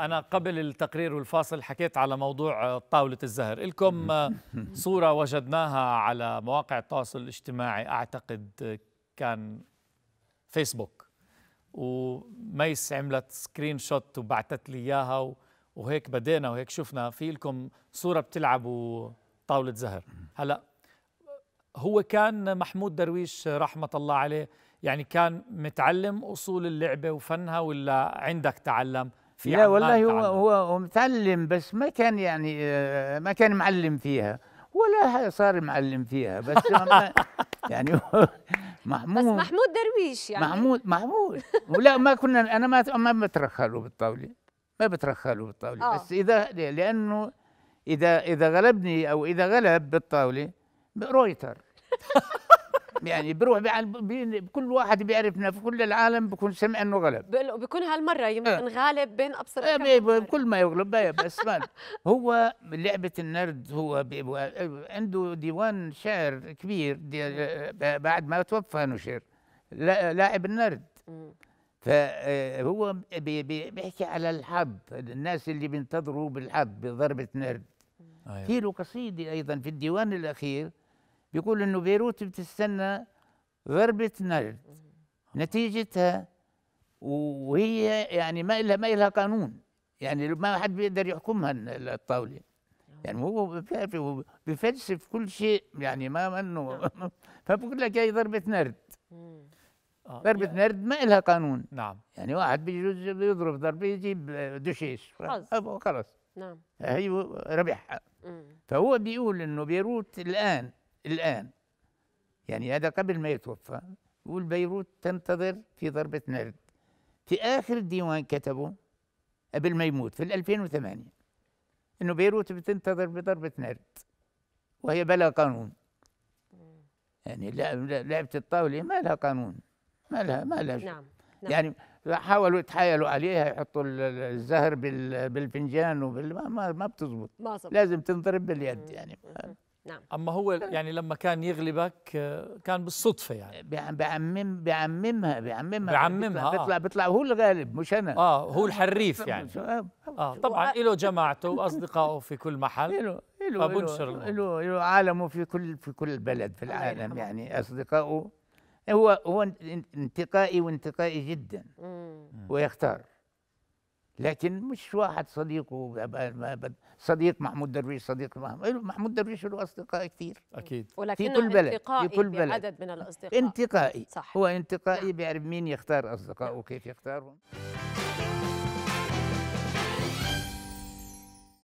أنا قبل التقرير والفاصل حكيت على موضوع طاولة الزهر لكم صورة وجدناها على مواقع التواصل الاجتماعي أعتقد كان فيسبوك وميس عملت سكرين شوت وبعتت لي إياها وهيك بدينا وهيك شفنا في لكم صورة بتلعبوا طاولة زهر هلأ هو كان محمود درويش رحمة الله عليه يعني كان متعلم أصول اللعبة وفنها ولا عندك تعلم في لا والله هو, هو هو متعلم بس ما كان يعني آه، ما كان معلم فيها ولا صار معلم فيها بس يعني محمود بس محمود درويش يعني محمود محمود ولا ما كنا انا ما ما بترخله بالطاوله ما بترخله بالطاوله آه. بس اذا لانه اذا اذا غلبني او اذا غلب بالطاوله رويتر يعني بروح بكل كل واحد بيعرفنا في كل العالم بكون سمع انه غلب بكون هالمره يمكن آه. غالب بين ابصر آه كل ما يغلب بس هو لعبه النرد هو عنده ديوان شعر كبير دي... بعد ما توفى نشر لاعب النرد فهو آه، بيحكي على الحظ الناس اللي بينتظروا بالحظ بضربه نرد في له أيوة. قصيده ايضا في الديوان الاخير بيقول انه بيروت بتستنى ضربه نرد نتيجتها وهي يعني ما لها ما لها قانون يعني ما حد بيقدر يحكمها الطاوله نعم. يعني هو بيعرف بفلسف كل شيء يعني ما منه نعم. فبقول لك هي ضربه نرد ضربة آه، يعني نرد ما لها قانون نعم يعني واحد بيجوز يضرب ضربة يجيب دشيش خلص خلص نعم هي ربحها فهو بيقول انه بيروت الان الآن يعني هذا قبل ما يتوفى يقول بيروت تنتظر في ضربة نرد في آخر الديوان كتبه قبل ما يموت في 2008 إنه بيروت بتنتظر بضربة نرد وهي بلا قانون يعني لعبة الطاولة إيه، ما لها قانون ما لها ما لها نعم. نعم. يعني حاولوا يتحايلوا عليها يحطوا الزهر بالفنجان وبال ما ما بتزبط لازم تنضرب باليد يعني نعم اما هو يعني لما كان يغلبك آه، كان بالصدفه يعني بعمم بعممها بعممها بعممها بيطلع آه. بيطلع هو الغالب مش انا اه هو الحريف يعني اه طبعا له جماعته واصدقائه في كل محل له له له له عالمه في كل في كل بلد في العالم يعني اصدقائه هو هو انتقائي وانتقائي جدا ويختار لكن مش واحد صديقه صديق محمود درويش صديق إيه، محمود درويش له اصدقاء كثير اكيد ولكن في كل بلد انتقائي في كل بلد عدد من الاصدقاء انتقائي صح. هو انتقائي نعم. بيعرف مين يختار اصدقائه نعم. وكيف يختارهم